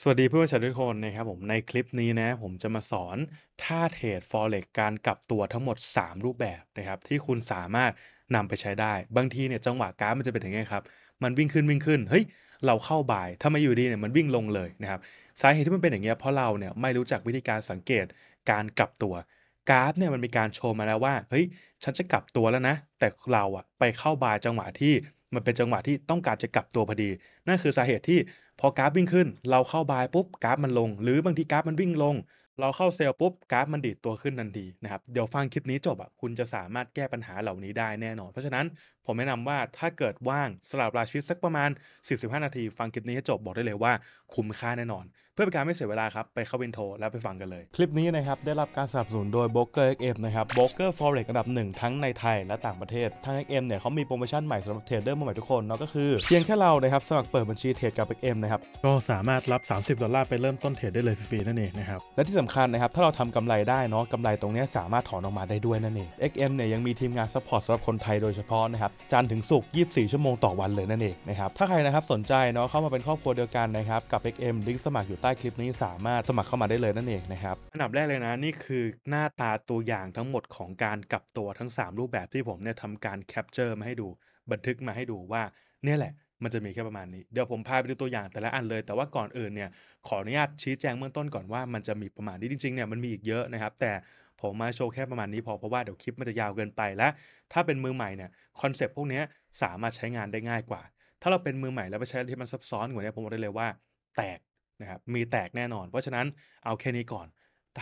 สวัสดีเพื่อนชาวทุกคนนะครับผมในคลิปนี้นะผมจะมาสอน ท่า เทรดฟอเร็กการกลับตัวทั้งหมด 3 รูปแบบนะครับที่คุณสามารถนำไปใช้ได้ บางทีเนี่ยจังหวะกราฟมันจะเป็นอย่างนี้ครับ มันวิ่งขึ้นวิ่งขึ้นเฮ้ยเราเข้าบ่ายถ้าไม่อยู่ดีเนี่ยมันวิ่งลงเลยนะครับสาเหตุที่มันเป็นอย่างเงี้ยเพราะเราเนี่ยไม่รู้จักวิธีการสังเกตการกลับตัวกราฟเนี่ยมันมีการโชว์มาแล้วว่าเฮ้ยฉันจะกลับตัวแล้วนะ แต่เราอะไปเข้าบ่ายจังหวะที่มันเป็นจังหวะที่ต้องการจะกลับตัวพอดี นั่นคือสาเหตุที่พอกราฟวิ่งขึ้นเราเข้าบายปุ๊บกราฟมันลงหรือบางทีกราฟมันวิ่งลง เราเข้าเซลล์ปุ๊บกราฟมันดีดตัวขึ้นทันทีนะครับเดี๋ยวฟังคลิปนี้จบอ่ะคุณจะสามารถแก้ปัญหาเหล่านี้ได้แน่นอนเพราะฉะนั้นผมแนะนำว่าถ้าเกิดว่างสลับราชีวิตสักประมาณ10-15นาที ฟังคลิปนี้ให้จบบอกได้เลยว่า คุ้มค่าแน่นอนพื่อเป็นการไม่เสียเวลาครับ ไปเข้าวินโทรแล้วไปฟังกันเลย คลิปนี้นะครับ ได้รับการสนับสนุนโดยบลเ r o k e r XM นะครับบล็อกเกอร์ฟอระดับหนึ่งทั้งในไทยและต่างประเทศทางเ็ m เนี่ยเขามีโปรโมชั่นใหม่สำหรับเทรดเดอร์มใหม่ทุกคนเนาะก็คือเพียงแค่เรานะครับ สมัครเปิดบัญชีเทรดกับเเออ็มนะครับก็สามารถรับ 30ดอลลาร์ไปเริ่มต้นเทรดได้เลยฟรีๆนั่นเองนะครับและที่สำคัญนะครับถ้าเราทำกำไรได้เนาะกำไรตรงนี้สามารถถอนออกมาได้ด้วยนั่นเองเ็กเอ็มเนี่ยยังมีทีมงานซัพพอร์ตสำหรับคนไทยโดยเฉพาะนะครับจันถึงศุกร์24 ชั่วโมงต่อวันเลยนั่นเองนะครับถ้าใครนะครับสนใจเนาะเข้ามาเป็นครอบครัวเดียวกันนะครับกับ็มลิงก์สมัครอยู่ต้คลิปนี้สามารถสมัครเข้ามาได้เลยนั่นเองนะครับอันดับแรกเลยนะนี่คือหน้าตาตัวอย่างทั้งหมดของการกลับตัวทั้ง 3 รูปแบบที่ผมเนี่ยทำการแคปเจอร์มาให้ดูบันทึกมาให้ดูว่าเนี่ยแหละมันจะมีแค่ประมาณนี้เดี๋ยวผมพาไปดูตัวอย่างแต่ละอันเลย แต่ว่าก่อนอื่นเนี่ยขออนุญาตชี้แจงเบื้องต้นก่อนว่ามันจะมีประมาณนี้จริงๆเนี่ยมันมีอีกเยอะนะครับ แต่ผมมาโชว์แค่ประมาณนี้พอเพราะว่าเดี๋ยวคลิปมันจะยาวเกินไปและถ้าเป็นมือใหม่เนี่ยคอนเซปต์พวกนี้สามารถใช้งานได้ง่ายกว่า ถ้าเราเป็นมือใหม่แล้วไปใช้ที่มันซับซ้อนกว่านี้ผมบอกได้เลยว่าแตกนะครับมีแตกแน่นอน เพราะฉะนั้นเอาแค่นี้ก่อน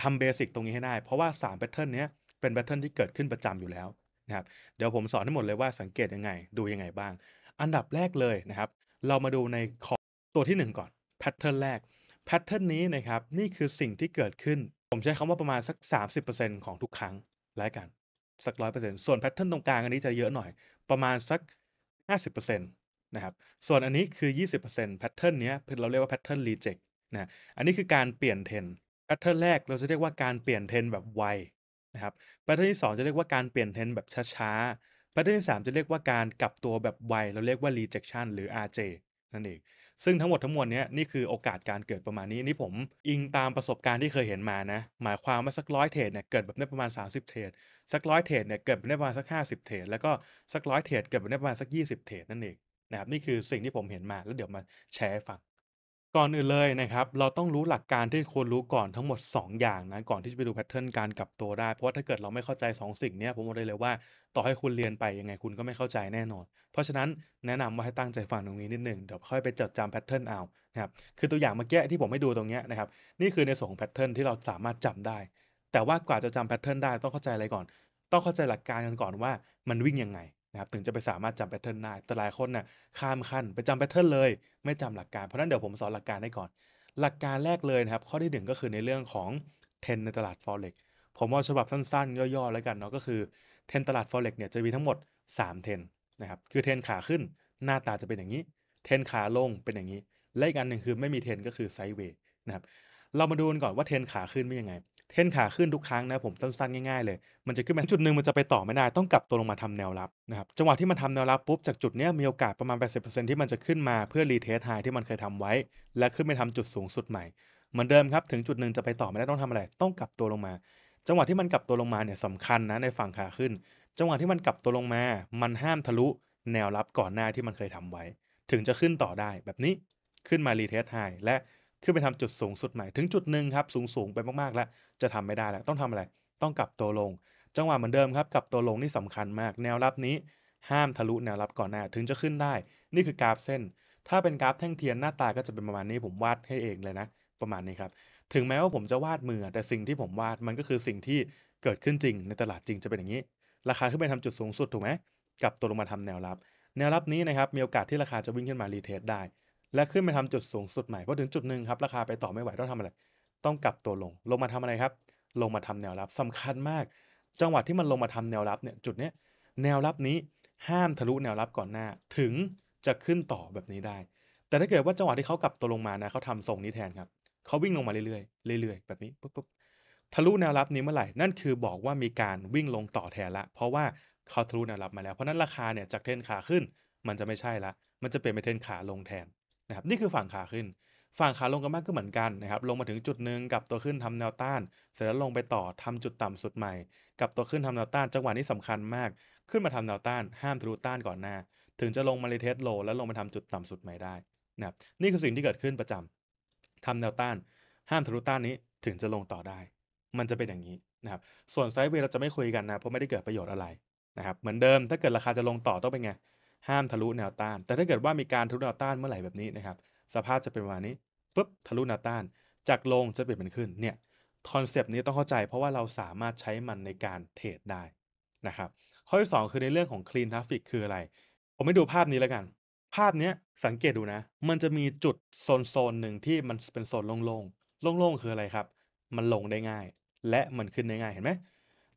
ทำเบสิกตรงนี้ให้ได้ เพราะว่า3แพทเทิร์นนี้เป็นแพทเทิร์นที่เกิดขึ้นประจำอยู่แล้วนะครับ เดี๋ยวผมสอนให้หมดเลยว่าสังเกตยังไง ดูยังไงบ้าง อันดับแรกเลยนะครับ เรามาดูในขอตัวที่1ก่อน แพทเทิร์นแรก แพทเทิร์นนี้นะครับ นี่คือสิ่งที่เกิดขึ้น ผมใช้คำว่าประมาณสัก30%ของทุกครั้งแล้วกัน สักร้อยเปอร์เซ็นต์ส่วนแพทเทิร์นตรงกลางอันนี้จะเยอะหน่อย ประมาณสัก50%นะครับ ส่วนอันนี้คือ 20%แพทเทิร์นเนี้ยเราเรียกว่าแพทเทิร์นรีเจ็คนะอันนี้คือการเปลี่ยนเทรนแพทเทิร์นแรกเราจะเรียกว่าการเปลี่ยนเทรนแบบไว นะครับแพทเทิร์นที่ 2 จะเรียกว่าการเปลี่ยนเทรนแบบช้าๆแพทเทิร์นที่ 3 จะเรียกว่าการกลับตัวแบบไวเราเรียกว่า rejection หรือ RJ นั่นเองซึ่งทั้งหมดทั้งมวลนี้นี่คือโอกาสการเกิดประมาณนี้ นี่ผมอิงตามประสบการณ์ที่เคยเห็นมานะ หมายความว่าสักร้อยเทรดเนี่ยเกิดแบบได้ประมาณ 30 เทรดสักร้อยเทรดเนี่ยเกิดแบบได้ประมาณสัก 50เทรดแล้วก็สักร้อยเทรดเกิดแบบได้ประมาณสัก 20เทรดนั่นเองนะครับนี่คือสิ่งที่ผมเห็นมาแล้วเดี๋ยวมาแชร์ให้ฟังก่อนอื่นเลยนะครับเราต้องรู้หลักการที่ควรรู้ก่อนทั้งหมด 2 อย่างนะก่อนที่จะไปดูแพทเทิร์นการกลับตัวได้ เพราะว่าถ้าเกิดเราไม่เข้าใจ2สิ่งนี้ผมบอกได้เลยว่าต่อให้คุณเรียนไปยังไงคุณก็ไม่เข้าใจแน่นอนเพราะฉะนั้นแนะนำว่าให้ตั้งใจฟังตรงนี้นิดหนึ่งเดี๋ยวค่อยไปจดจำแพทเทิร์นเอานะครับคือตัวอย่างเมื่อกี้ที่ผมไม่ดูตรงนี้นะครับนี่คือในส่วนของแพทเทิร์นที่เราสามารถจำได้ แต่ว่ากว่าจะจำแพทเทิร์นได้ต้องเข้าใจอะไรก่อน ต้องเข้าใจหลักการกันก่อนว่า มันวิ่งยังไงนะครับ ถึงจะไปสามารถจำแพทเทิร์นได้ แต่หลายคนนะ่ะข้ามขั้นไปจำแพทเทิร์นเลย ไม่จำหลักการ เพราะนั้นเดี๋ยวผมสอนหลักการให้ก่อน หลักการแรกเลยนะครับ ข้อที่1ก็คือในเรื่องของเทนในตลาด forex ผมเอาฉบับสั้นๆ ย่อๆ แล้วกันเนาะ ก็คือเทนตลาด forex เนี่ย จะมีทั้งหมด 3 เทนนะครับ คือเทนขาขึ้น หน้าตาจะเป็นอย่างนี้ เทนขาลงเป็นอย่างนี้ และอีกอันหนึ่งคือไม่มีเทนก็คือไซด์เวย์นะครับ เรามาดูกันก่อนว่าเทนขาขึ้นเป็นยังไงเท่นขาขึ้นทุกครั้งนะผมสั้นๆ ง่ายๆเลย มันจะขึ้นมาจุดหนึ่งมันจะไปต่อไม่ได้ต้องกลับตัวลงมาทำแนวรับนะครับจังหวะที่มันทำแนวรับปุ๊บจากจุดนี้มีโอกาสประมาณ80%ที่มันจะขึ้นมาเพื่อรีเทสไฮที่มันเคยทำไว้และขึ้นไปทำจุดสูงสุดใหม่เหมือนเดิมครับถึงจุดหนึ่งจะไปต่อไม่ได้ต้องทำอะไรต้องกลับตัวลงมา จังหวะที่มันกลับตัวลงมาเนี่ยสำคัญนะในฝั่งขาขึ้น จังหวะที่มันกลับตัวลงมา มันห้ามทะลุแนวรับก่อนหน้าที่มันเคยทำไว้ ถึงจะขึ้นต่อได้แบบนี้ขึ้นมารีเทสไฮและขึ้นไปทำจุดสูงสุดใหม่ถึงจุดหนึ่งครับ สูงสูงไปมากๆแล้วจะทำไม่ได้แล้วต้องทำอะไรต้องกลับตัวลงจังหวะเหมือนเดิมครับกลับตัวลงนี่สำคัญมาก แนวรับนี้ห้ามทะลุแนวรับก่อนหน้าถึงจะขึ้นได้นี่คือกราฟเส้น ถ้าเป็นกราฟแท่งเทียนหน้าตาก็จะเป็นประมาณนี้ผมวาดให้เองเลยนะ ประมาณนี้ครับ ถึงแม้ว่าผมจะวาดมือ แต่สิ่งที่ผมวาดมันก็คือสิ่งที่เกิดขึ้นจริง ในตลาดจริงจะเป็นอย่างนี้ ราคาขึ้นไปทำจุดสูงสุดถูกไหมกลับตัวลงมาทำแนวรับ แนวรับนี้นะครับมีโอกาสที่ราคาจะวิ่งขึ้นมารีเทสได้และขึ้นไปทำจุดสูงสุดใหม่พอถึงจุดหนึ่งครับราคาไปต่อไม่ไหวต้องทำอะไร ต้องกลับตัวลง ลงมาทำอะไรครับ ลงมาทำแนวรับสำคัญมาก จังหวะที่มันลงมาทำแนวรับเนี่ย จุดเนี้ยแนวรับนี้ ห้ามทะลุแนวรับก่อนหน้า ถึงจะขึ้นต่อแบบนี้ได้ แต่ถ้าเกิดว่าจังหวะที่เขากลับตัวลงมานะเขาทำทรงนี้แทนครับเขาวิ่งลงมาเรื่อยๆ เรื่อยๆ แบบนี้ปุ๊บปุ๊บทะลุแนวรับนี้เมื่อไหร่ นั่นคือบอกว่ามีการวิ่งลงต่อแทนละ เพราะว่าเขาทะลุแนวรับมาแล้ว เพราะนั้นราคาเนี่ยจากเทนขาขึ้น มันจะไม่ใช่ละมันจะเปลี่ยนเป็นเทนขาลงแทนนะครับนี่คือฝั่งขาขึ้น ฝั่งขาลงกันมากก็เหมือนกันนะครับ ลงมาถึงจุดหนึ่งกับตัวขึ้นทำแนวต้าน เสร็จแล้วลงไปต่อทำจุดต่ำสุดใหม่กับตัวขึ้นทำแนวต้านจังหวะนี้สำคัญมาก ขึ้นมาทำแนวต้าน ห้ามทะลุต้านก่อนหน้า ถึงจะลงมารลเทสโลแล้วลงมาทำจุดต่ำสุดใหม่ได้นะครับ นี่คือสิ่งที่เกิดขึ้นประจำทำแนวต้านห้ามทะลุต้านนี้ถึงจะลงต่อได้ มันจะเป็นอย่างนี้นะครับ ส่วนไซด์เวย์เราจะไม่คุยกันนะเพราะไม่ได้เกิดประโยชน์อะไรนะครับ เหมือนเดิมถ้าเกิดราคาจะลงต่อต้องเป็นไงห้ามทะลุแนวต้านแต่ถ้าเกิดว่ามีการทะลุแนวต้านเมื่อไหร่แบบนี้นะครับ สภาพจะเป็นประมาณนี้ปุ๊บทะลุแนวต้านจากลงจะเปลี่ยนเป็นขึ้นเนี่ย คอนเซปต์นี้ต้องเข้าใจเพราะว่าเราสามารถใช้มันในการเทรดได้ นะครับ ข้อที่ 2 คือในเรื่องของคลีนทราฟิกคืออะไร ผมไม่ดูภาพนี้แล้วกัน ภาพนี้สังเกตดูนะ มันจะมีจุดโซนโซนหนึ่งที่มันเป็นโซนโล่งๆโล่งๆคืออะไรครับ มันลงได้ง่าย และมันขึ้นได้ง่ายเห็นไหม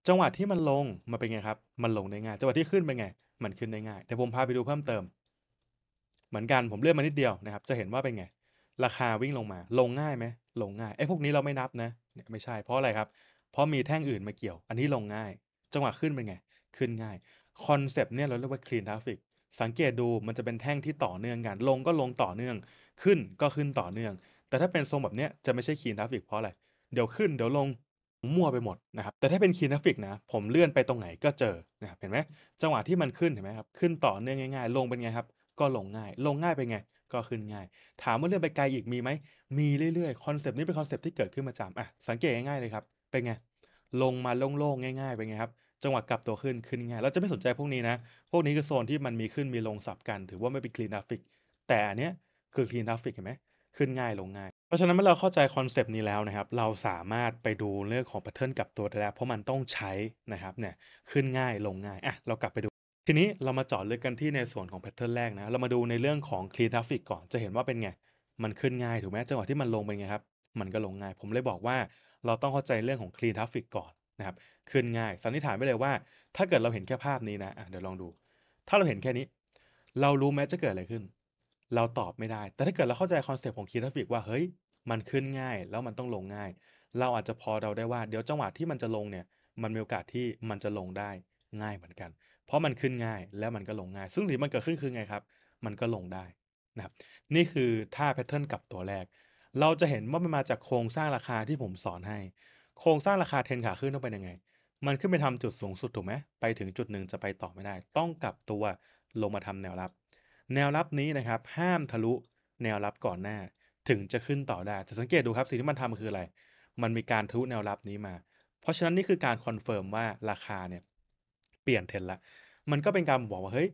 จังหวะที่มันลงมันเป็นไงครับ มันลงได้ง่าย จังหวะที่ขึ้นเป็นไงมันขึ้นได้ง่ายแต่ผมพาไปดูเพิ่มเติม เหมือนกันผมเลื่อนมานิดเดียวนะครับ จะเห็นว่าเป็นไง ราคาวิ่งลงมา ลงง่ายไหมลงง่ายไอ้พวกนี้เราไม่นับนะเนี่ยไม่ใช่เพราะอะไรครับ เพราะมีแท่งอื่นมาเกี่ยว อันนี้ลงง่าย จังหวะขึ้นเป็นไง ขึ้นง่ายคอนเซปต์เนี่ยเราเรียกว่าคลีนทราฟิกสังเกตดูมันจะเป็นแท่งที่ต่อเนื่องกันลงก็ลงต่อเนื่อง ขึ้นก็ขึ้นต่อเนื่อง แต่ถ้าเป็นทรงแบบเนี้ยจะไม่ใช่คลีนทราฟิกเพราะอะไร เดี๋ยวขึ้นเดี๋ยวลงมั่วไปหมดนะครับ แต่ถ้าเป็นคีนาฟิกนะผมเลื่อนไปตรงไหนก็เจอนะครับเห็นไหมจังหวะที่มันขึ้นเห็นไหมครับขึ้นต่อเนื่องง่าย ๆ ลงเป็นไงครับ ก็ลงง่าย ลงง่ายไปไง ก็ขึ้นง่าย ถามว่าเลื่อนไปไกลอีกมีไหมมีเรื่อยๆคอนเซปต์นี้เป็นคอนเซปต์ที่เกิดขึ้นมาจำอ่ะสังเกตง่ายๆเลยครับเป็นไงลงมาโล่งๆง่ายๆเป็นไงครับจังหวะกลับตัวขึ้นขึ้นง่ายเราจะไม่สนใจพวกนี้นะพวกนี้คือโซนที่มันมีขึ้นมีลงสับกัน ถือว่าไม่เป็นคลีนราฟิกแต่อันเนี้ยคือคลีนราฟิกเห็นไหมขึ้นง่ายลงง่ายราะฉะนั้นเมื่อเราเข้าใจคอนเซปต์นี้แล้วนะครับ เราสามารถไปดูเรื่องของแพทเทิร์นกับตัวได้แล้วเพราะมันต้องใช้นะครับเนี่ยขึ้นง่ายลงง่ายอ่ะเรากลับไปดู ทีนี้เรามาจอดเลอกกันที่ในส่วนของแพทเทิร์นแรกนะเรามาดูในเรื่องของคลีนทราฟิกก่อนจะเห็นว่าเป็นไง มันขึ้นง่ายถูกไหมจังหวะที่มันลงเป็นไงครับมันก็ลงง่าย ผมเลยบอกว่าเราต้องเข้าใจเรื่องของคลีนทราฟิกก่อนนะครับขึ้นง่ายสันนิษฐานไว้เลยว่า ถ้าเกิดเราเห็นแค่ภาพนี้นะะเดี๋ยวลองดู ถ้าเราเห็นแค่นี้ เรารู้ไหมจะเกิดอะไรขึ้น เราตอบไม่ได้ แต่ถ้าเกิดเราเข้าใจคอนเซปต์ของคีราฟิกว่าเฮ้ยมันขึ้นง่ายแล้วมันต้องลงง่าย เราอาจจะพอเราได้ว่าเดี๋ยวจังหวะที่มันจะลงเนี่ย มันมีโอกาสที่มันจะลงได้ง่ายเหมือนกัน เพราะมันขึ้นง่ายแล้วมันก็ลงง่าย ซึ่งสิ่งมันเกิดขึ้นคือไงครับมันก็ลงได้นะครับนี่คือท่าแพทเทิร์นกับตัวแรก เราจะเห็นว่ามันมาจากโครงสร้างราคาที่ผมสอนให้ โครงสร้างราคาเทนขาขึ้นต้องเป็นยังไง มันขึ้นไปทำจุดสูงสุดถูกไหมไปถึงจุดหนึ่งจะไปต่อไม่ได้ ต้องกลับตัวลงมาทำแนวรับ แนวรับนี้นะครับ ห้ามทะลุแนวรับก่อนหน้าถึงจะขึ้นต่อได้แต่สังเกตดูครับ สิ่งที่มันทำคืออะไร มันมีการทุแนวรับนี้มา เพราะฉะนั้นนี่คือการคอนเฟิร์มว่าราคาเนี่ยเปลี่ยนเทรนละมันก็เป็นการบอกว่าเฮ้ย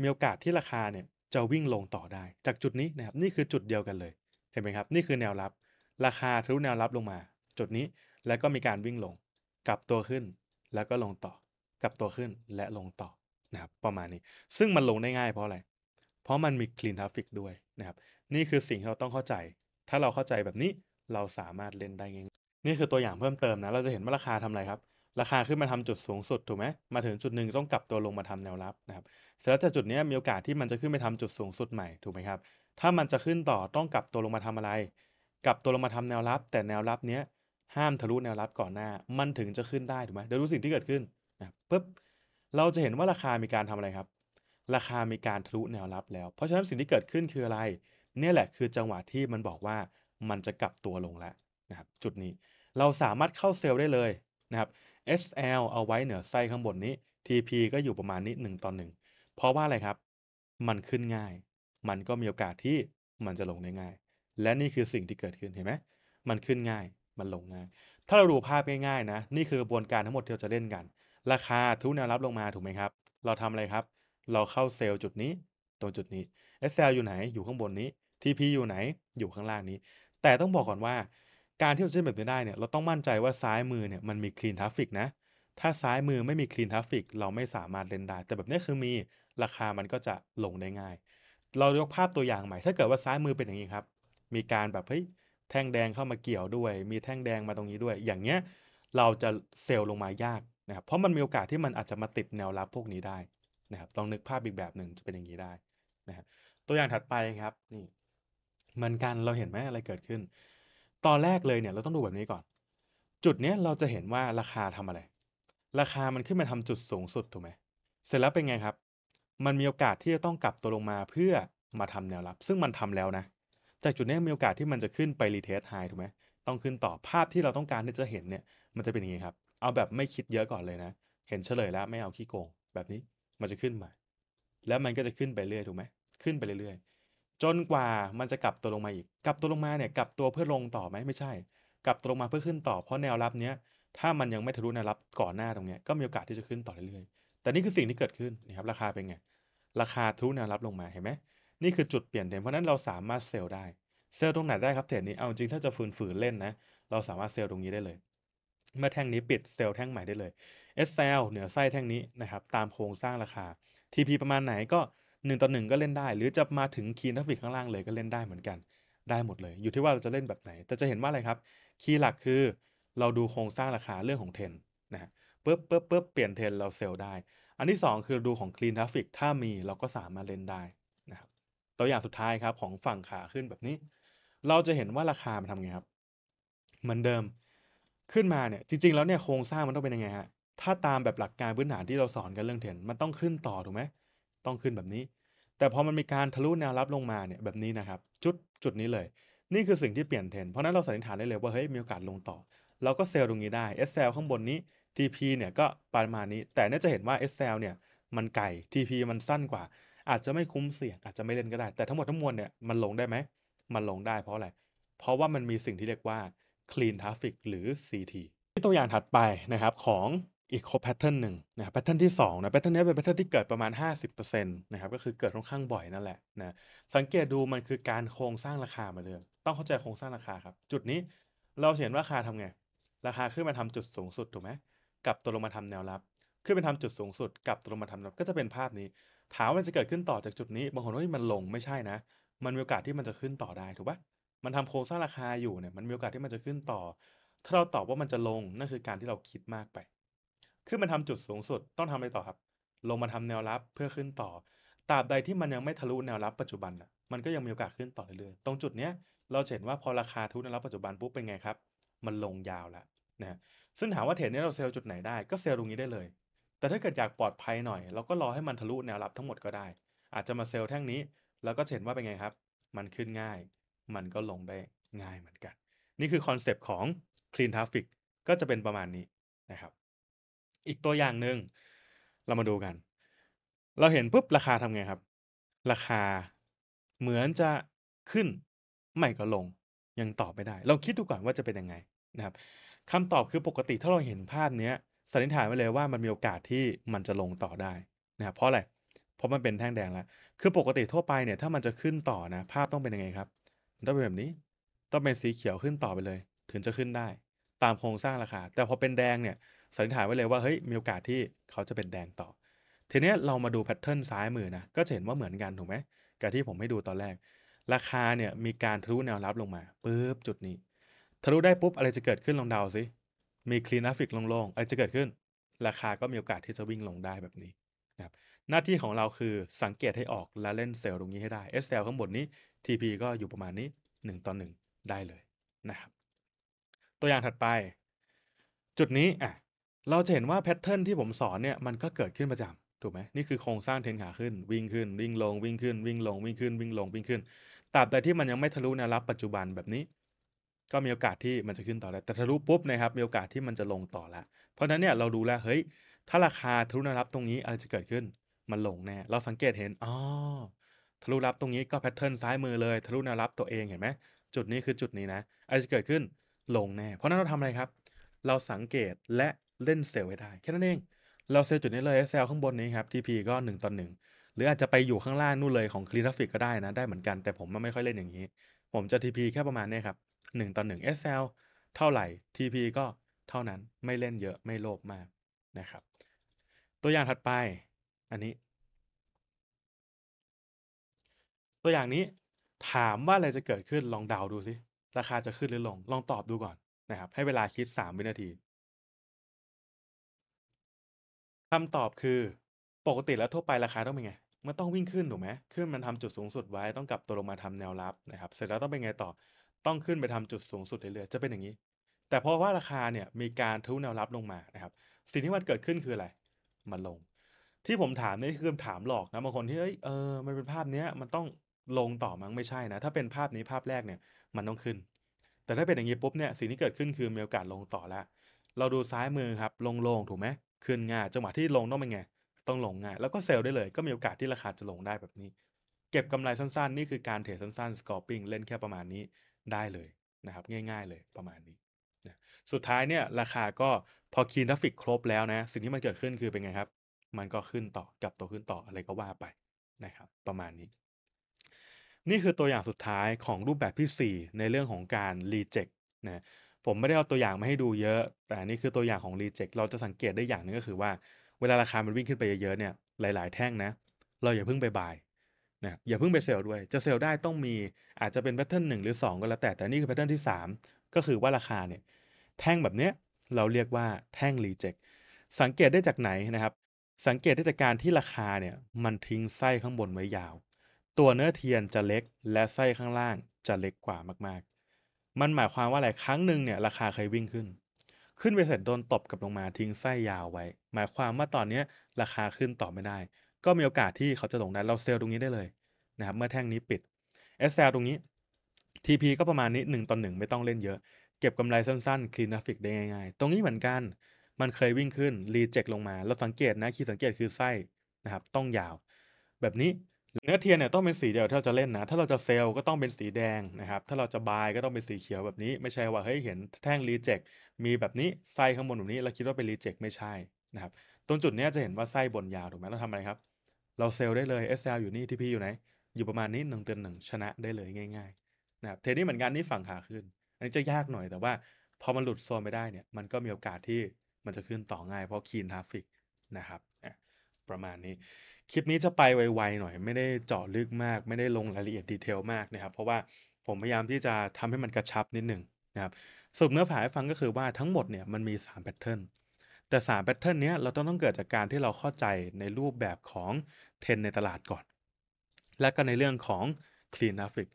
มีโอกาสที่ราคาเนี่ยจะวิ่งลงต่อได้ จากจุดนี้นะครับ นี่คือจุดเดียวกันเลย เห็นไหมครับ นี่คือแนวรับ ราคาทะลุแนวรับลงมา จุดนี้ แล้วก็มีการวิ่งลง กลับตัวขึ้น แล้วก็ลงต่อ กลับตัวขึ้นและลงต่อนะครับ ประมาณนี้ ซึ่งมันลงได้ง่ายเพราะอะไร เพราะมันมีคลีนทราฟิกด้วยนะครับนี่คือสิ่งที่เราต้องเข้าใจ ถ้าเราเข้าใจแบบนี้ เราสามารถเล่นได้ง่ายนี่คือตัวอย่างเพิ่มเติมนะ เราจะเห็นว่าราคาทำอะไรครับ ราคาขึ้นมาทำจุดสูงสุดถูกไหม มาถึงจุดหนึ่งต้องกลับตัวลงมาทำแนวรับนะครับ เสร็จแล้วจากจุดนี้มีโอกาสที่มันจะขึ้นไปทำจุดสูงสุดใหม่ถูกไหมครับ ถ้ามันจะขึ้นต่อต้องกลับตัวลงมาทำอะไร กลับตัวลงมาทำแนวรับ แต่แนวรับเนี้ย ห้ามทะลุแนวรับก่อนหน้า มันถึงจะขึ้นได้ถูกไหมเดี๋ยวดูสิ่งที่เกิดขึ้นนะปุ๊บเราจะเห็นว่าราคา มีการทำอะไรครับ ราคา มีการทะลุแนวรับแล้ว เพราะฉะนั้นสิ่งที่เกิดขึ้นคืออะไรเนี่ยแหละคือจังหวะที่มันบอกว่ามันจะกลับตัวลงแล้วนะครับจุดนี้ เราสามารถเข้าเซลล์ได้เลยนะครับ HL เอาไว้เหนือไส้ข้างบนนี้ TP ก็อยู่ประมาณนี้ 1ต่อ1เพราะว่าอะไรครับ มันขึ้นง่าย มันก็มีโอกาสที่มันจะลงได้ง่าย และนี่คือสิ่งที่เกิดขึ้นเห็นไหม มันขึ้นง่ายมันลงง่าย ถ้าเราดูภาพง่ายๆนะนี่คือกระบวนการทั้งหมดที่เราจะเล่นกัน ราคาทุนแนวรับลงมาถูกไหมครับ เราทำอะไรครับ เราเข้าเซลล์จุดนี้ตรงจุดนี้ SL อยู่ไหนอยู่ข้างบนนี้ TP อยู่ไหนอยู่ข้างล่างนี้ แต่ต้องบอกก่อนว่าการที่เราจะเล่นแบบนี้ได้เนี่ยเราต้องมั่นใจว่าซ้ายมือเนี่ยมันมีคลีนทราฟฟิกนะถ้าซ้ายมือไม่มีคลีนทราฟฟิกเราไม่สามารถเล่นได้ แต่แบบนี้คือมีราคามันก็จะลงได้ง่าย เรายกภาพตัวอย่างใหม่ถ้าเกิดว่าซ้ายมือเป็นอย่างนี้ครับมีการแบบเฮ้ยแท่งแดงเข้ามาเกี่ยวด้วย มีแท่งแดงมาตรงนี้ด้วย อย่างเงี้ยเราจะเซลล์ลงมายากนะครับเพราะมันมีโอกาสที่มันอาจจะมาติดแนวรับพวกนี้ได้นะครับลองนึกภาพอีกแบบหนึ่งจะเป็นอย่างนี้ได้นะครับตัวอย่างถัดไปครับนี่เหมือนกันเราเห็นไหมอะไรเกิดขึ้น ตอนแรกเลยเนี่ยเราต้องดูแบบนี้ก่อน จุดเนี้ยเราจะเห็นว่าราคาทำอะไร ราคามันขึ้นมาทำจุดสูงสุดถูกไหม เสร็จแล้วเป็นไงครับ มันมีโอกาสที่จะต้องกลับตัวลงมาเพื่อมาทำแนวรับ ซึ่งมันทำแล้วนะ จากจุดนี้มีโอกาสที่มันจะขึ้นไปรีเทสไฮถูกไหมต้องขึ้นต่อภาพที่เราต้องการที่จะเห็นเนี่ยมันจะเป็นอย่างนี้ครับ เอาแบบไม่คิดเยอะก่อนเลยนะ เห็นเฉลยแล้วไม่เอาขี้โกงแบบนี้ มันจะขึ้นมา แล้วมันก็จะขึ้นไปเรื่อยถูกไหมขึ้นไปเรื่อย ๆจนกว่ามันจะกลับตัวลงมาอีก กลับตัวลงมาเนี่ย กลับตัวเพื่อลงต่อไหมไม่ใช่ กลับตัวลงมาเพื่อขึ้นต่อ เพราะแนวรับเนี้ยถ้ามันยังไม่ทะลุแนวรับก่อนหน้าตรงเนี้ยก็มีโอกาสที่จะขึ้นต่อเรื่อยๆ แต่นี่คือสิ่งที่เกิดขึ้นนะครับราคาเป็นไง ราคาทะลุแนวรับลงมาเห็นไหมนี่คือจุดเปลี่ยนเทรนเพราะนั้นเราสามารถเซลล์ได้ เซลล์ตรงไหนได้ครับเทรดนี้ เอาจริงถ้าจะฝืนฝืนเล่นนะเราสามารถเซลล์ตรงนี้ได้เลย เมื่อแท่งนี้ปิดเซลล์แท่งใหม่ได้เลย SL เหนือไส้แท่งนี้นะครับตามโครงสร้างราคา TP ประมาณไหนก็1ต่อ1ก็เล่นได้หรือจะมาถึงคีย์ทัฟฟิกข้างล่างเลยก็เล่นได้เหมือนกันได้หมดเลย อยู่ที่ว่าเราจะเล่นแบบไหนแต่จะเห็นว่าอะไรครับ คีย์หลักคือ เราดูโครงสร้างราคาเรื่องของเทนนะฮะปุ๊บปุ๊บปุ๊บเปลี่ยนเทนเราเซลล์ได้ อันที่ 2 คือดูของคลีนทราฟิกถ้ามีเราก็สามารถเล่นได้นะครับตัวอย่างสุดท้ายครับของฝั่งขาขึ้นแบบนี้ เราจะเห็นว่าราคามันทำไงครับเหมือนเดิมขึ้นมาเนี่ยจริงๆ แล้วเนี่ยโครงสร้างมันต้องเป็นยังไงฮะถ้าตามแบบหลักการพื้นฐานที่เราสอนกันเรื่องเทนมันต้องขึ้นต่อถูกไหมต้องขึ้นแบบนี้ แต่พอมันมีการทะลุแนวรับลงมาเนี่ยแบบนี้นะครับ จุดจุดนี้เลย นี่คือสิ่งที่เปลี่ยนเทรนเพราะนั้นเราสันนิษฐานได้เลยว่า เฮ้ย มีโอกาสลงต่อ เราก็เซลล์ตรงนี้ได้ SL ข้างบนนี้ TP เนี่ยก็ประมาณนี้ แต่น่าจะเห็นว่า SL เนี่ยมันไกล TP มันสั้นกว่า อาจจะไม่คุ้มเสี่ยง อาจจะไม่เล่นก็ได้ แต่ทั้งหมดทั้งมวลเนี่ย มันลงได้ไหม มันลงได้เพราะอะไร เพราะว่ามันมีสิ่งที่เรียกว่า clean traffic หรือ CT ตัวอย่างถัดไปนะครับของอีกคแพทเทิร์นหนึ่งนะครับแพทเทิร์นที่2นะ แพทเทิร์นนี้เป็นแพทเทิร์นที่เกิดประมาณ 50%นะครับ ก็คือเกิดค่อนข้างบ่อยนั่นแหละนะ สังเกตดูมันคือการโครงสร้างราคามาเลย ต้องเข้าใจโครงสร้างราคาครับ จุดนี้เราเห็นราคาทำไง ราคาขึ้นมาทำจุดสูงสุดถูกไหมกับตัวลงมาทำแนวรับขึ้นไปทำจุดสูงสุดกับตัวลงมาทำแนวรับ ก็จะเป็นภาพนี้ ถามว่ามันจะเกิดขึ้นต่อจากจุดนี้ บางคนว่ามันลงไม่ใช่นะ มันมีโอกาสที่มันจะขึ้นต่อได้ถูกปะมันทำโครงสร้างราคาอยู่เนี่ยมันมีโอกาสที่มันจะขึ้นต่อ ถ้าเราตอบว่ามันจะลงนั่นคือการที่เราคิดมากไปขึ้นมาทำจุดสูงสุด ต้องทำอะไรต่อครับ ลงมาทำแนวรับเพื่อขึ้นต่อตราบใดที่มันยังไม่ทะลุแนวรับปัจจุบันอ่ะมันก็ยังมีโอกาสขึ้นต่อเรื่อยๆตรงจุดเนี้ยเราเห็นว่าพอราคาทุนแนวรับปัจจุบันปุ๊บเป็นไงครับ มันลงยาวแล้วนะซึ่งถามว่าเทรดนี้เราเซลล์จุดไหนได้ก็เซลล์ตรงนี้ได้เลย แต่ถ้าเกิดอยากปลอดภัยหน่อย เราก็รอให้มันทะลุแนวรับทั้งหมดก็ได้ อาจจะมาเซลล์แท่งนี้แล้วก็เห็นว่าเป็นไงครับ มันขึ้นง่าย มันก็ลงได้ง่ายเหมือนกัน นี่คือคอนเซปต์ของ clean traffic ก็จะเป็นประมาณนี้นะครับอีกตัวอย่างหนึ่งเรามาดูกัน เราเห็นปุ๊บราคาทำไงครับ ราคาเหมือนจะขึ้นไม่ก็ลงยังตอบไม่ได้ เราคิดดูก่อนว่าจะเป็นยังไงนะครับคำตอบคือปกติถ้าเราเห็น ภาพเนี้ยสันนิษฐานไว้เลยว่ามันมีโอกาสที่มันจะลงต่อได้นะครับเพราะอะไรเพราะมันเป็นแท่งแดงแล้วคือปกติทั่วไปเนี่ยถ้ามันจะขึ้นต่อนะภาพต้องเป็นยังไงครับต้องเป็นแบบนี้ต้องเป็นสีเขียวขึ้นต่อไปเลย ถึงจะขึ้นได้ ตามโครงสร้างราคา แต่พอเป็นแดงเนี่ยสันนิษฐานไว้เลยว่าเฮ้ยมีโอกาสที่เขาจะเป็นแดงต่อ ทีนี้เรามาดูแพทเทิร์นซ้ายมือนะ ก็จะเห็นว่าเหมือนกัน ถูกไหมกับที่ผมให้ดูตอนแรก ราคาเนี่ยมีการทะลุแนวรับลงมาปุ๊บจุดนี้ทะลุได้ปุ๊บ อะไรจะเกิดขึ้นลองเดาสิมีคลีนอฟิกลง ๆ อะไรจะเกิดขึ้น ราคาก็มีโอกาสที่จะวิ่งลงได้แบบนี้นะครับหน้าที่ของเราคือสังเกตให้ออกและเล่นเซลล์ตรงนี้ให้ได้ SL ข้างบนนี้ TP ก็อยู่ประมาณนี้1ต่อ1ได้เลยนะครับ ตัวอย่างถัดไป จุดนี้อ่ะเราจะเห็นว่าแพทเทิร์นที่ผมสอนเนี่ยมันก็เกิดขึ้นประจำถูกไหมนี่คือโครงสร้างเทนขาขึ้น วิ่งขึ้น วิ่งลงวิ่งขึ้น วิ่งลงวิ่งขึ้นวิ่งลงวิ่งขึ้นตราบใดที่มันยังไม่ทะลุแนวรับปัจจุบันแบบนี้ ก็มีโอกาสที่มันจะขึ้นต่อแล้วแต่ทะลุปุ๊บนะครับ มีโอกาสที่มันจะลงต่อละเพราะนั้นเนี่ยเราดูแล้วเฮ้ยถ้าราคาทะลุแนวรับตรงนี้อะไรจะเกิดขึ้นมันลงแน่เราสังเกตเห็นอ๋อทะลุรับตรงนี้ก็แพทเทิร์นซ้ายมือเลย ทะลุแนวรับตัวเองเห็นไหมจุดนี้คือจุดนี้นะอะไรจะเกิดขึ้นลงแน่เพราะนั้นเราทำอะไรครับ เราสังเกตและเล่นเซลล์ให้ได้ แค่นั้นเอง เราเซลล์จุดนี้เลยเซลล์ข้างบนนี้ครับ TP ก็ 1ต่อ1หรืออาจจะไปอยู่ข้างล่างนู่นเลยของคลีนทรฟฟิกก็ได้นะ ได้เหมือนกันแต่ผมไม่ค่อยเล่นอย่างนี้ ผมจะ TP แค่ประมาณนี้ครับ1ต่อ1 SL เท่าไหร่ TP ก็เท่านั้นไม่เล่นเยอะไม่โลภมาก นะครับ ตัวอย่างถัดไปอันนี้ ตัวอย่างนี้ถามว่าอะไรจะเกิดขึ้นลองเดาดูสิราคาจะขึ้นหรือลงลองตอบดูก่อนนะครับให้เวลาคิด 3 วินาทีคำตอบคือปกติแล้วทั่วไปราคาต้องเป็นไง มันต้องวิ่งขึ้นถูกไหมขึ้นมันทำจุดสูงสุดไว้ต้องกลับตัวลงมาทำแนวรับนะครับ เสร็จแล้วต้องเป็นไงต่อ ต้องขึ้นไปทำจุดสูงสุดเรื่อยๆ จะเป็นอย่างนี้ แต่เพราะว่าราคาเนี่ยมีการทุแนวรับลงมานะครับ สิ่งที่มันเกิดขึ้นคืออะไร มันลง ที่ผมถามนี่คือถามหลอกนะบางคนที่เอ้ยเออมันเป็นภาพเนี้ยมันต้องลงต่อมั้งไม่ใช่นะ ถ้าเป็นภาพนี้ภาพแรกเนี่ยมันต้องขึ้น แต่ถ้าเป็นอย่างนี้ปุ๊บเนี่ยสิ่งที่เกิดขึ้นคือมีโอกาสลงต่อละเราดูซ้ายมือครับลงๆถูกไหมขึ้นง่ายจังหวะที่ลงต้องเป็นไง ต้องลงง่ายแล้วก็เซลล์ได้เลย ก็มีโอกาสที่ราคาจะลงได้แบบนี้ เก็บกำไรสั้นๆ นี่คือการเทรดสั้นๆ สกอร์ปิ้งเล่นแค่ประมาณนี้ได้เลยนะครับ ง่าย ๆ เลยประมาณนี้นะสุดท้ายเนี่ย ราคาก็พอคีนทัฟฟิกครบแล้วนะ สิ่งที่มันเกิดขึ้นคือเป็นไงครับ มันก็ขึ้นต่อกับตัวขึ้นต่ออะไรก็ว่าไปนะครับ ประมาณนี้ นี่คือตัวอย่างสุดท้ายของรูปแบบที่4ในเรื่องของการรีเจ็คนะผมไม่ได้เอาตัวอย่างมาให้ดูเยอะ แต่อันนี้คือตัวอย่างของรีเจ็คเราจะสังเกตได้อย่างหนึงก็คือว่า เวลาราคามันวิ่งขึ้นไปเยอะๆ เนี่ย หลายๆ แท่งนะ เราอย่าเพิ่งไปบายนะ อย่าเพิ่งไปเซลล์ด้วย จะเซลล์ได้ต้องมี อาจจะเป็นแพทเทิร์นหนึ่งหรือ 2 ก็แล้วแต่ แต่นี่คือแพทเทิร์นที่ 3 ก็คือว่าราคาเนี่ย แท่งแบบเนี้ย เราเรียกว่าแท่งรีเจ็คสังเกตได้จากไหนนะครับ สังเกตได้จากการที่ราคาเนี่ย มันทิ้งไส้ข้างบนไว้ยาว ตัวเนื้อเทียนจะเล็ก และไส้ข้างล่างจะเล็กกว่ามากมันหมายความว่าอะไรครั้งหนึ่งเนี่ย ราคาเคยวิ่งขึ้น ขึ้นไปเสร็จโดนตบกับลงมาทิ้งไส้ยาวไว้ หมายความว่าตอนนี้ราคาขึ้นต่อไม่ได้ ก็มีโอกาสที่เขาจะลงได้ เราเซลล์ตรงนี้ได้เลยนะครับเมื่อแท่งนี้ปิด SL ตรงนี้ TP ก็ประมาณนี้1ต่อ1ไม่ต้องเล่นเยอะ เก็บกำไรสั้นๆ คลีนาฟิกได้ง่ายๆตรงนี้เหมือนกัน มันเคยวิ่งขึ้นรีเจ็คลงมาเราสังเกตนะคีย์สังเกตคือไส้นะครับต้องยาว แบบนี้เนื้อเทียนเนี่ยต้องเป็นสีเดียวถ้าจะเล่นนะถ้าเราจะเซลก็ต้องเป็นสีแดงนะครับถ้าเราจะบายก็ต้องเป็นสีเขียวแบบนี้ ไม่ใช่ว่าเฮ้ยเห็นแท่งรีเจ็คมีแบบนี้ไส้ข้างบนแบบนี้เราคิดว่าเป็นรีเจ็คไม่ใช่นะครับตรงจุดนี้จะเห็นว่าไส้บนยาวถูกไหมเราทำอะไรครับ เราเซลได้เลย SL อยู่นี่ที่พี่อยู่ไหนอยู่ประมาณนี้หนึ่งเตือนหนึ่งชนะได้เลยง่ายๆนะครับเทนนี้เหมือนกันนี่ฝั่งขาขึ้นอันนี้จะยากหน่อยแต่ว่า พอมันหลุดโซนไปได้เนี่ยมันก็มีโอกาสที่มันจะขึ้นต่อง่าย เพราะคีนทราฟิกนะครับประมาณนี้คลิปนี้จะไปไว ๆ หน่อย ไม่ได้เจาะลึกมาก ไม่ได้ลงรายละเอียดดีเทลมากนะครับเพราะว่าผมพยายามที่จะทำให้มันกระชับนิดหนึ่งนะครับสรุปเนื้อหาให้ฟังก็คือว่าทั้งหมดเนี่ยมันมี3แพทเทิร์นแต่3แพทเทิร์นนี้เราต้องต้องเกิดจากการที่เราเข้าใจในรูปแบบของ เทรนในตลาดก่อน และก็ในเรื่องของคลีนอ t r a f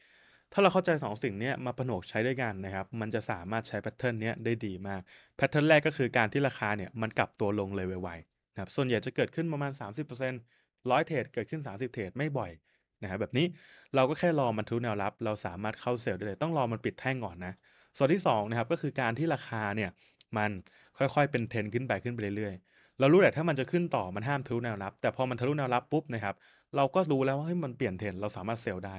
ถ้าเราเข้าใจ 2สสิ่งนี้มาผนวกใช้ด้วยกันนะครับมันจะสามารถใช้แพทเทิร์นนี้ได้ดีมากแพทเทิร์นแรกก็คือการที่ราคาเนี่ยมันกลับตัวลงเลยไวๆนะครับส่วนใหญ่จะเกิดขึ้นประมาณ 30%ร้อยเทรดเกิดขึ้น30เทรดไม่บ่อยนะฮะแบบนี้เราก็แค่รอมันทุแนวรับ เราสามารถเข้าเซลล์ได้เลยต้องรอมันปิดแท่งก่อนนะส่วนที่2นะครับก็คือการที่ราคาเนี่ยมันค่อยๆเป็นเทรนขึ้นไปขึ้นไปเรื่อยๆเรารู้แหละถ้ามันจะขึ้นต่อมันห้ามทะลุแนวรับ แต่พอมันทะลุแนวรับปุ๊บนะครับเราก็รู้แล้วว่าเฮ้ยมันเปลี่ยนเทรนเราสามารถเซลล์ได้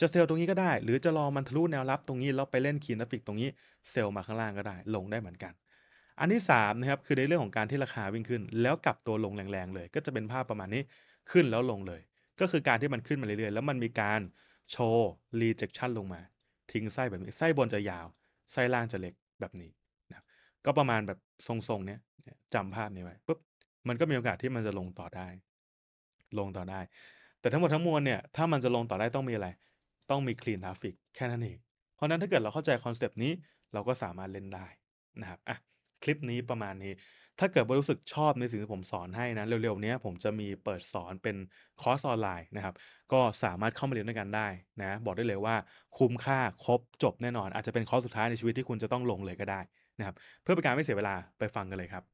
จะเซลล์ตรงนี้ก็ได้ หรือจะรอมันทะลุแนวรับตรงนี้แล้วไปเล่นคีนกราฟิกตรงนี้ เซลล์มาข้างล่างก็ได้ ลงได้เหมือนกัน อันที่3นะครับคือในเรื่องของการที่ราคาวิ่งขึ้น แล้วกลับตัวลงแรงๆเลย ก็จะเป็นภาพประมาณนี้ขึ้นแล้วลงเลย ก็คือการที่มันขึ้นมาเรื่อยๆ แล้วมันมีการโชว์ rejection ลงมา ทิ้งไส้แบบนี้ไส้บนจะยาวไส้ล่างจะเล็กแบบนี้นะก็ประมาณแบบทรงๆเนี้ยจำภาพนี้ไว้ปุ๊บมันก็มีโอกาสที่มันจะลงต่อได้ ลงต่อได้ แต่ทั้งหมดทั้งมวลเนี่ยถ้ามันจะลงต่อได้ต้องมีอะไร ต้องมี clean traffic แค่นั้นเองเพราะนั้นถ้าเกิดเราเข้าใจคอนเซป t นี้เราก็สามารถเล่นได้นะครับอ่ะคลิปนี้ประมาณนี้ถ้าเกิดว่ารู้สึกชอบในสิ่งที่ผมสอนให้นะเร็วๆนี้ผมจะมีเปิดสอนเป็นคอร์สออนไลน์นะครับก็สามารถเข้ามาเรียนด้วยกันได้นะบอกได้เลยว่าคุ้มค่าครบจบแน่นอน อาจจะเป็นคอร์สสุดท้ายในชีวิตที่คุณจะต้องลงเลยก็ได้นะครับเพื่อเป็นการไม่เสียเวลาไปฟังกันเลยครับ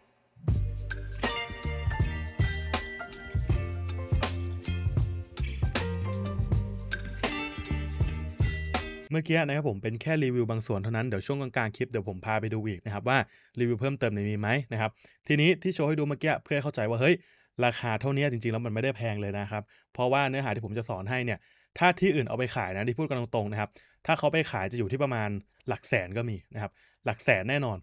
เมื่อกี้นะครับผมเป็นแค่รีวิวบางส่วนเท่านั้นเดี๋ยวช่วงกลางๆคลิปเดี๋ยวผมพาไปดูอีกนะครับว่ารีวิวเพิ่มเติมในมีไหมนะครับทีนี้ที่โชว์ให้ดูเมื่อกี้เพื่อเข้าใจว่าเฮ้ยราคาเท่านี้จริงๆแล้วมันไม่ได้แพงเลยนะครับเพราะว่าเนื้อหาที่ผมจะสอนให้เนี่ยถ้าที่อื่นเอาไปขายนะที่พูดกันตรงๆนะครับถ้าเขาไปขายจะอยู่ที่ประมาณหลักแสนก็มีนะครับหลักแสนแน่นอน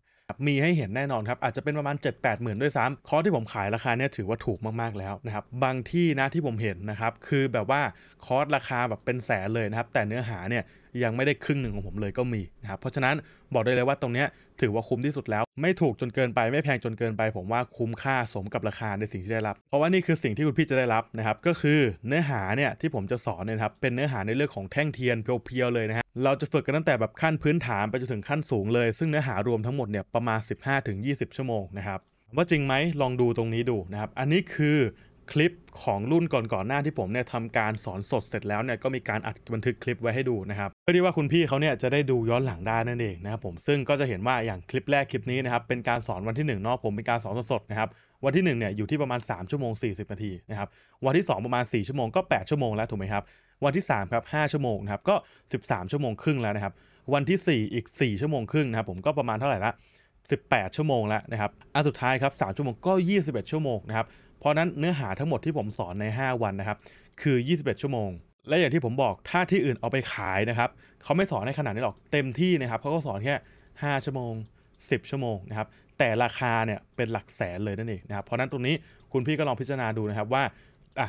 มีให้เห็นแน่นอนครับอาจจะเป็นประมาณ7 8็ดแปด้วยซ้ำคอร์สที่ผมขายราคาเนี่ยถือว่าถูกมากๆแล้วนะครับบางที่นะที่ผมเห็นนะครับคือแบบว่าคอร์สราคาแบบเป็นแสนเลยนะครับแต่เนื้อหาเนี่ยยังไม่ได้ครึ่งหนึ่งของผมเลยก็มีนะครับเพราะฉะนั้นบอกได้เลยว่าตรงเนี้ยถือว่าคุ้มที่สุดแล้ว ไม่ถูกจนเกินไปไม่แพงจนเกินไป ผมว่าคุ้มค่าสมกับราคาในสิ่งที่ได้รับเพราะว่านี่คือสิ่งที่คุณพี่จะได้รับนะครับ ก็คือเนื้อหาเนี่ยที่ผมจะสอนเนี่ยครับเป็นเนื้อหาในเรื่องของแท่งเทียนเพียวๆเลยนะฮะเราจะฝึกกันตั้งแต่แบบขั้นพื้นฐานไปจนถึงขั้นสูงเลย ซึ่งเนื้อหารวมทั้งหมดเนี่ยประมาณ 15-20 ชั่วโมงนะครับว่าจริงไหมลองดูตรงนี้ดูนะครับอันนี้คือคลิปของรุ่นก่อนๆหน้าที่ผมเนี่ยทำการสอนสดเสร็จแล้วเนี่ยก็มีการอัดบันทึกคลิปไว้ให้ดูนะครับเพื่อที่ว่าคุณพี่เขาเนี่ยจะได้ดูย้อนหลังได้นั่นเองนะครับผมซึ่งก็จะเห็นว่าอย่างคลิปแรกคลิปนี้นะครับเป็นการสอนวันที่1เนาะผมเป็นการสอนสดๆนะครับวันที่1เนี่ยอยู่ที่ประมาณ3ชั่วโมง40นาทีนะครับวันที่2ประมาณ4ชั่วโมงก็8ชั่วโมงแล้วถูกไหมครับวันที่ 3 ครับ5ชั่วโมงครับก็13ชั่วโมงครึ่งแล้วนะครับวันที่ 4 อีก 4 ชั่วโมงครึ่งนะครับผมก็ประมาณเท่าไหร่ละ18 ชั่วโมงแล้วนะครับอันสุดท้ายครับ3ชั่วโมงก็ 21 ชั่วโมงนะครับเพราะนั้นเนื้อหาทั้งหมดที่ผมสอนใน 5 วันนะครับคือ 21 ชั่วโมง และอย่างที่ผมบอกถ้าที่อื่นเอาไปขายนะครับเขาไม่สอนในขนาดนี้หรอกเต็มที่นะครับเขาก็สอนแค่5ชั่วโมง 10 ชั่วโมงนะครับแต่ราคาเนี่ยเป็นหลักแสนเลยนั่นเองนะครับเพราะนั้นตรงนี้คุณพี่ก็ลองพิจารณาดูนะครับว่าอ่ะ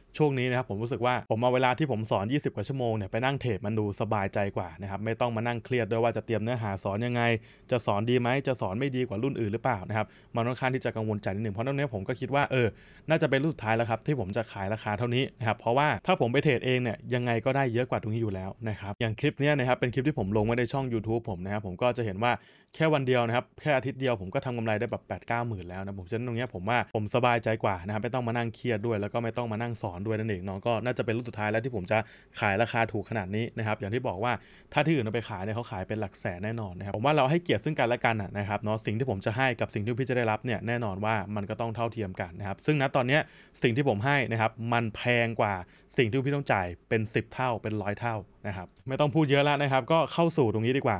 ช่วงนี้นะครับผมรู้สึกว่าผมเอาเวลาที่ผมสอน 20กว่าชั่วโมงเนี่ยไปนั่งเทปมันดูสบายใจกว่านะครับไม่ต้องมานั่งเครียดด้วยว่าจะเตรียมเนื้อหาสอนยังไง จะสอนดีไหมจะสอนไม่ดีกว่ารุ่นอื่นหรือเปล่านะครับมันค่อนข้างที่จะกังวลใจนิดหนึ่งเพราะตอนนี้ผมก็คิดว่าเออน่าจะเป็นรุ่นสุดท้ายแล้วครับที่ผมจะขายราคาเท่านี้นะครับเพราะว่าถ้าผมไปเทรดเองเนี่ยยังไงก็ได้เยอะกว่าตรงนี้อยู่แล้วนะครับอย่างคลิปนี้นะครับเป็นคลิปที่ผมลงไว้ในช่อง YouTube ผมนะครับผมก็จะเห็นว่าแค่วันเดียวนะครับแค่อาทิตย์เดียวผมก็ทำกำไรได้แบบ8ปดเก้าหมื่นแล้วนะผมฉะนั้นตรงนี้ผมว่าผมสบายใจกว่านะครับไม่ต้องมานั่งเครียดด้วย แล้วก็ไม่ต้องมานั่งสอนด้วยนั่นเองน้องก็น่าจะเป็นรุ่นสุดท้ายแล้วที่ผมจะขายราคาถูกขนาดนี้นะครับอย่างที่บอกว่าถ้าที่อื่นเราไปขายเนี่ยเขาขายเป็นหลักแสนแน่นอนนะครับผมว่าเราให้เกียรติซึ่งกันและกันนะครับเนาะสิ่งที่ผมจะให้กับสิ่งที่พี่จะได้รับเนี่ยแน่นอนว่ามันก็ต้องเท่าเทียมกันนะครับซึ่งณตอนนี้สิ่งที่ผมให้นะครับมันแพงกว่าสิ่งที่พี่ต้องจ่ายเป็น 10 เท่าเป็นร้อยเท่านะครับไม่ต้องพูดเยอะแล้วนะครับก็เข้าสู่ตรงนี้ดีกว่า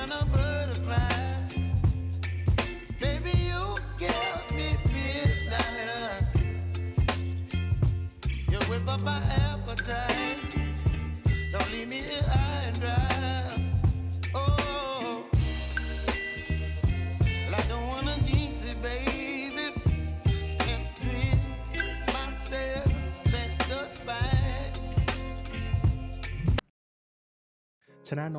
gonna burn.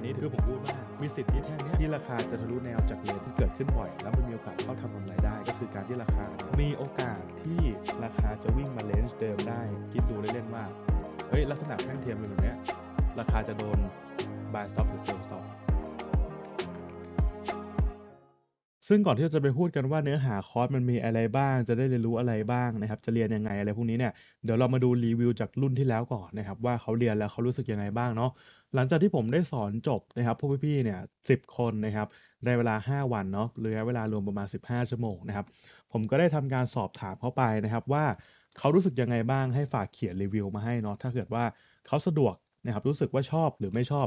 ษนี้คื่ผมพูดว่ามีสิทธิแท่งนี้ที่ราคาจะทะลุแนวจากเหนที่เกิดขึ้นบ่อย แล้วมันมีโอกาสเข้าทำกำไรได้ ก็คือการที่ราคา มีโอกาสที่ราคาจะวิ่งมาเลนส์เดิมได้คิดดูเล่นๆว่า เฮ้ย ลักษณะแท่งเทียมเป็นแบบนี้ราคาจะโดน buy stop หรือ sell stop ซึ่งก่อนที่เราจะไปพูดกันว่าเนื้อหาคอร์สมันมีอะไรบ้าง จะได้เรียนรู้อะไรบ้างนะครับจะเรียนยังไงอะไรพวกนี้เนี่ยเดี๋ยวเรามาดูรีวิวจากรุ่นที่แล้วก่อนนะครับว่าเขาเรียนแล้วเขารู้สึกยังไงบ้างเนาะหลังจากที่ผมได้สอนจบนะครับพวกพี่ๆเนี่ยสิคนนะครับได้เวลา 5 วันเนาะรลยเวลารวมประมาณ 15 ชั่วโมงนะครับผมก็ได้ทำการสอบถามเข้าไปนะครับว่าเขารู้สึกยังไงบ้าง ให้ฝากเขียนรีวิวมาให้เนาะถ้าเกิดว่าเขาสะดวกนะครับรู้สึกว่าชอบหรือไม่ชอบ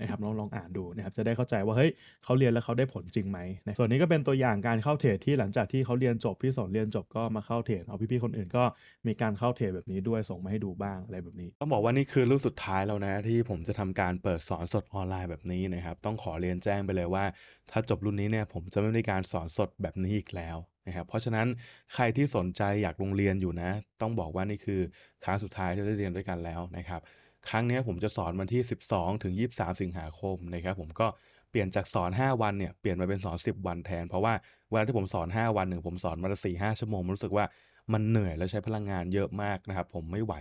นะครับลองลองอ่านดูนะครับจะได้เข้าใจว่าเฮ้ยเขาเรียนแล้วเขาได้ผลจริงไหมนะส่วนนี้ก็เป็นตัวอย่างการเข้าเทรดที่หลังจากที่เขาเรียนจบ พี่สอนเรียนจบก็มาเข้าเทรดเอาพี่ๆคนอื่นก็มีการเข้าเทรดแบบนี้ด้วยส่งมาให้ดูบ้างอะไรแบบนี้ต้องบอกว่านี่คือรุ่นสุดท้ายแล้วนะที่ผมจะทำการเปิดสอนสดออนไลน์แบบนี้นะครับต้องขอเรียนแจ้งไปเลยว่า ถ้าจบรุ่นนี้เนี่ยผมจะไม่มีการสอนสดแบบนี้อีกแล้วนะครับเพราะฉะนั้นใครที่สนใจอยากลงเรียนอยู่นะ ต้องบอกว่านี่คือครั้งสุดท้ายที่ได้เรียนด้วยกันแล้วนะครับครั้งนี้ผมจะสอนวันที่ 12ถึงยีสิงหาคมนะครับผมก็เปลี่ยนจากสอน 5 วันเนี่ยเปลี่ยนมาเป็นสอน 10 วันแทน เพราะว่าเวลาที่ผมสอน 5 วันหนึ่งผมสอนมาละสี่ห้าชั่วโมงรู้สึกว่ามันเหนื่อยและใช้พลังงานเยอะมากนะครับผมไม่ไหว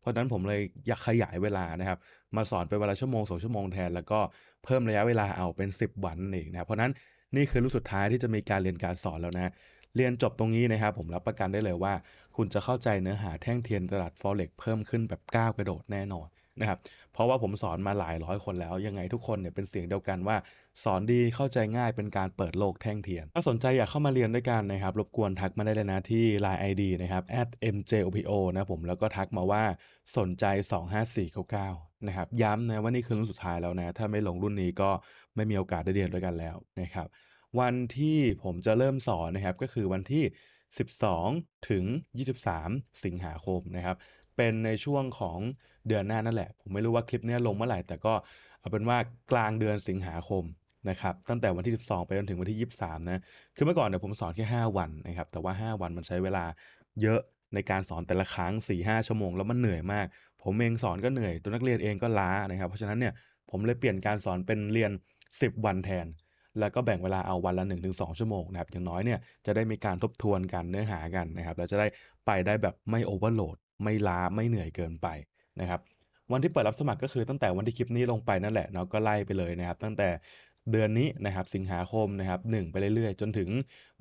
เพราะฉะนั้นผมเลยอยากขยายเวลานะครับมาสอนเป็นเวลาชั่วโมงสองชั่วโมงแทน แล้วก็เพิ่มระยะเวลาเอาเป็น 10 วันเองนะเพราะนั้น นี่คือรุ่นสุดท้ายที่จะมีการเรียนการสอนแล้วนะ เรียนจบตรงนี้นะครับผมรับประกันได้เลยว่า คุณจะเข้าใจเนื้อหาแท่งเทียนตลาดฟอเร็กเพิ่มขึ้นแบบก้าวกระโดด แน่นอนนะครับเพราะว่าผมสอนมาหลายร้อยคนแล้วยังไงทุกคนเนี่ยเป็นเสียงเดียวกันว่า สอนดีเข้าใจง่ายเป็นการเปิดโลกแท่งเทียน ถ้าสนใจอยากเข้ามาเรียนด้วยกันนะครับ รบกวนทักมาได้เลยนะที่ Line ID นะครับ @mjopo นะผมแล้วก็ทักมาว่าสนใจ 25499นะครับย้ำนะว่านี่คือรุ่นสุดท้ายแล้วนะถ้าไม่ลงรุ่นนี้ก็ไม่มีโอกาสได้เรียนด้วยกันแล้วนะครับ วันที่ผมจะเริ่มสอนนะครับก็คือวันที่12ถึง23 สิงหาคมนะครับเป็นในช่วงของเดือนหน้านั่นแหละ ผมไม่รู้ว่าคลิปนี้ลงเมื่อไหร่ แต่ก็เอาเป็นว่ากลางเดือนสิงหาคมนะครับ ตั้งแต่วันที่ 12 ไปจนถึงวันที่ 23นะ คือเมื่อก่อนเนี่ยผมสอนแค่ 5 วันนะครับ แต่ว่า 5 วันมันใช้เวลาเยอะ ในการสอนแต่ละครั้ง4-5ชั่วโมง แล้วมันเหนื่อยมาก ผมเองสอนก็เหนื่อย ตัวนักเรียนเองก็ล้านะครับ เพราะฉะนั้นเนี่ยผมเลยเปลี่ยนการสอนเป็นเรียน 10 วันแทน แล้วก็แบ่งเวลาเอาวันละ 1-2 ชั่วโมงนะครับ อย่างน้อยเนี่ยจะได้มีการทบทวนกันเนื้อหากันนะครับแล้วจะได้ไปได้แบบไม่โอเวอร์โหลดไม่ล้าไม่เหนื่อยเกินไปนะครับ วันที่เปิดรับสมัครก็คือตั้งแต่วันที่คลิปนี้ลงไปนั่นแหละเนาะก็ไล่ไปเลยนะครับตั้งแต่เดือนนี้นะครับสิงหาคมนะครับหไปเรื่อยๆจนถึง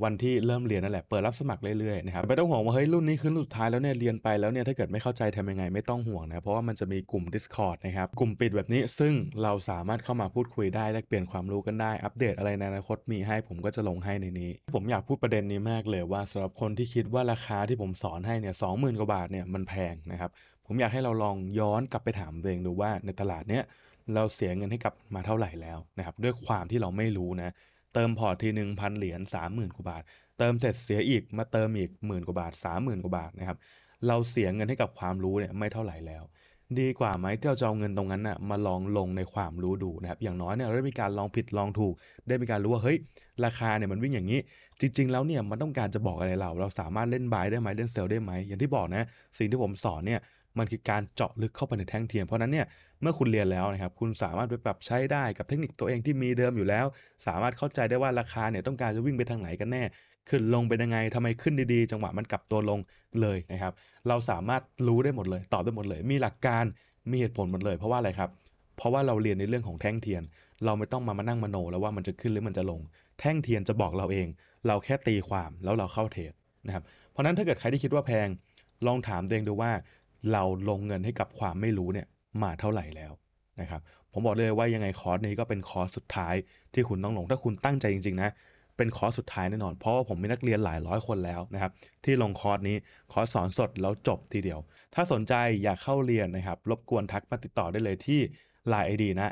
วันที่เริ่มเรียนนั่นแหละเปิดรับสมัครเรื่อยๆนะครับไม่ต้องห่วงว่า เฮ้ย รุ่นนี้คือรุ่นสุดท้ายแล้วเนี่ยเรียนไปแล้วเนี่ยถ้าเกิดไม่เข้าใจทำยังไงไม่ต้องห่วงนะเพราะว่ามันจะมีกลุ่ม Discord นะครับ กลุ่มปิดแบบนี้ซึ่งเราสามารถเข้ามาพูดคุยได้ และเปลี่ยนความรู้กันได้ อัปเดตอะไรในอนาคตมีให้ ผมก็จะลงให้ในนี้ ผมอยากพูดประเด็นนี้มากเลยว่าสำหรับคนที่คิดว่าราคาที่ผมสอนให้เนี่ยสองหมกว่าบาทเนี่ยมันแพงนะครับผมอยากให้เราลองย้อนกลับไปถามตัวเองดูว่าในตลาดเนี้ยเราเสียเงินให้กับมาเท่าไหร่แล้วนะครับด้วยความที่เราไม่รู้นะเติมพอร์ตทีหนึ่งพันเหรียญสามหมื่นกว่าบาท เติมเสร็จเสียอีกมาเติมอีกหมื่นกว่าบาทสามหมื่นกว่าบาทนะครับเราเสียเงินให้กับความรู้เนี่ยไม่เท่าไหร่แล้ว ดีกว่าไหมที่เราจะเอาเงินตรงนั้นนะ่ะมาลองลงในความรู้ดูนะครับอย่างน้อยเนี่ยเราได้มีการลองผิดลองถูก ได้มีการรู้ว่าเฮ้ย ราคาเนี่ยมันวิ่งอย่างนี้ จริง ๆ แล้วเนี่ยมันต้องการจะบอกอะไรเรา เราสามารถเล่นบายได้ไหมเล่นเซลล์ได้ไหมอย่างที่บอกนะสิ่งที่ผมสอนเนี่ยมันคือการเจาะลึกเข้าไปในแท่งเทียมเพราะนั้นเนี่ยเมื่อคุณเรียนแล้วนะครับคุณสามารถ ไปปรับใช้ได้กับเทคนิคตัวเองที่มีเดิมอยู่แล้ว สามารถเข้าใจได้ว่าราคาเนี่ยต้องการจะวิ่งไปทางไหนกันแน่ ขึ้นลงเป็นยังไงทำไมขึ้นดีๆจังหวะมันกลับตัวลงเลยนะครับ เราสามารถรู้ได้หมดเลย ตอบได้หมดเลย มีหลักการมีเหตุผลหมดเลย เพราะว่าอะไรครับเพราะว่าเราเรียนในเรื่องของแท่งเทียน เราไม่ต้องมามานั่งมโนแล้วว่ามันจะขึ้นหรือมันจะลง แท่งเทียนจะบอกเราเอง เราแค่ตีความแล้วเราเข้าเทรดนะครับเพราะนั้นถ้าเกิดใครที่คิดว่าแพงลองถามตัวเองดูว่าเราลงเงินให้กับความไม่รู้เนี่ยมาเท่าไหร่แล้วนะครับ ผมบอกเลยว่ายังไงคอร์สนี้ก็เป็นคอร์สสุดท้ายที่คุณต้องลงถ้าคุณตั้งใจจริงๆนะ เป็นคอร์สสุดท้ายแน่นอนเพราะว่าผมมีนักเรียนหลายร้อยคนแล้วนะครับ ที่ลงคอร์สนี้คอร์สสอนสดแล้วจบทีเดียว ถ้าสนใจอยากเข้าเรียนนะครับ รบกวนทักมาติดต่อได้เลยที่ l ล n e ID นะ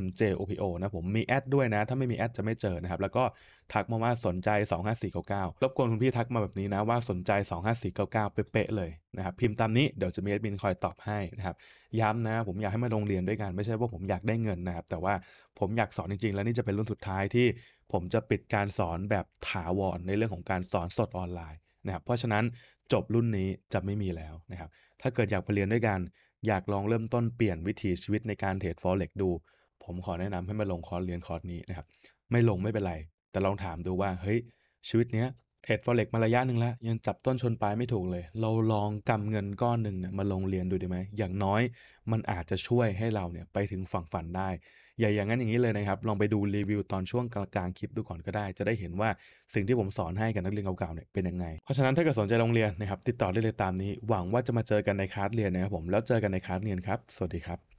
@mjopo นะ ผมมีแอดด้วยนะ ถ้าไม่มีแอดจะไม่เจอนะครับ แล้วก็ทักมาว่าสนใจ 25499 รบกวนคุณพี่ทักมาแบบนี้นะ ว่าสนใจ 25499 เป๊ะเลยนะครับ พิมพ์ตามนี้เดี๋ยวจะมีแอดมินคอยตอบให้นะครับ ย้ำนะผมอยากให้มาโรงเรียนด้วยกันไม่ใช่ว่าผมอยากได้เงินนะครับ แต่ว่าผมอยากสอนจริงๆ แล้วนี่จะเป็นรุ่นสุดท้ายที่ผมจะปิดการสอนแบบถาวรในเรื่องของการสอนสดออนไลน์นะครับเพราะฉะนั้นจบรุ่นนี้จะไม่มีแล้วนะครับถ้าเกิดอยากไปเรียนด้วยกันอยากลองเริ่มต้นเปลี่ยนวิถีชีวิตในการเทรดฟอเร็กดู ผมขอแนะนำให้มาลงคอร์สเรียนคอร์สนี้นะครับ ไม่ลงไม่เป็นไร แต่ลองถามดูว่าเฮ้ยชีวิตเนี้ยเทรดฟอเร็กมาระยะหนึ่งแล้ว ยังจับต้นชนปลายไม่ถูกเลย เราลองกำเงินก้อนหนึ่งเนี่ยมาลงเรียนดูดีไหมอย่างน้อยมันอาจจะช่วยให้เราเนี่ยไปถึงฝั่งฝันได้อย่าอย่างนั้นอย่างนี้เลยนะครับ ลองไปดูรีวิวตอนช่วงกลางคลิปดูก่อนก็ได้ จะได้เห็นว่าสิ่งที่ผมสอนให้กับนักเรียนเก่าๆเนี่ยเป็นยังไง เพราะฉะนั้นถ้าเกิดสนใจโรงเรียนนะครับติดต่อได้เลยตามนี้ หวังว่าจะมาเจอกันในคลาสเรียนนะครับผมแล้วเจอกันในคลาสเรียนครับสวัสดีครับ